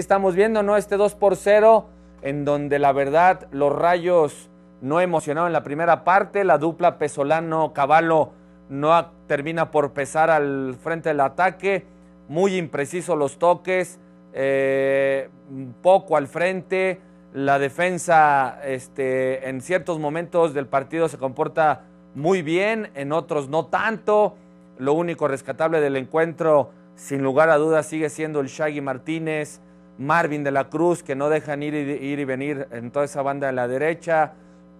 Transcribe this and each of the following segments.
estamos viendo, ¿no? Este 2 por 0, en donde la verdad los rayos no emocionaron en la primera parte, la dupla Pesolano-Caballo no termina por pesar al frente del ataque, muy impreciso los toques, eh, poco al frente, la defensa este, en ciertos momentos del partido se comporta muy bien, en otros no tanto. Lo único rescatable del encuentro, sin lugar a dudas, sigue siendo el Shaggy Martínez, Marvin de la Cruz, que no dejan ir, ir y, venir en toda esa banda de la derecha,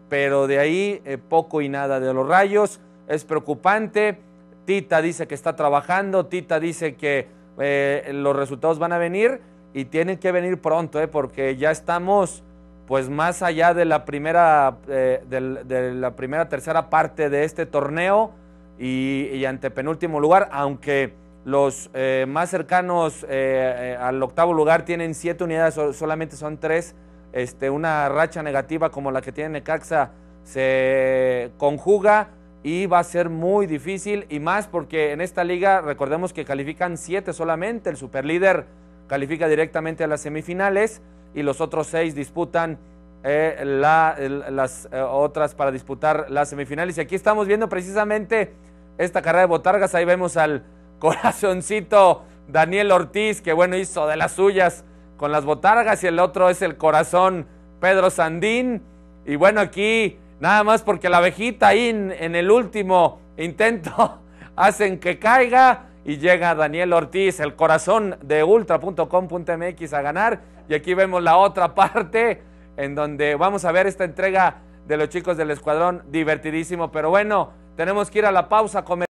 pero de ahí eh, poco y nada de los rayos. Es preocupante. Tita dice que está trabajando, Tita dice que eh, los resultados van a venir y tienen que venir pronto, eh, porque ya estamos pues más allá de la primera, de, la primera tercera parte de este torneo y, y ante penúltimo lugar, aunque los eh, más cercanos eh, eh, al octavo lugar tienen siete unidades, solamente son tres. Este, una racha negativa como la que tiene Necaxa se conjuga y va a ser muy difícil y más porque en esta liga recordemos que califican siete solamente, el superlíder califica directamente a las semifinales y los otros seis disputan la, las otras para disputar las semifinales. Y aquí estamos viendo precisamente esta carrera de Botargas, ahí vemos al Corazoncito Daniel Ortiz, que bueno, hizo de las suyas con las botargas. Y el otro es el corazón Pedro Sandín. Y bueno, aquí nada más porque la abejita ahí en, el último intento hacen que caiga y llega Daniel Ortiz, el corazón de ultra.com.mx a ganar. Y aquí vemos la otra parte en donde vamos a ver esta entrega de los chicos del escuadrón, divertidísimo. Pero bueno, tenemos que ir a la pausa.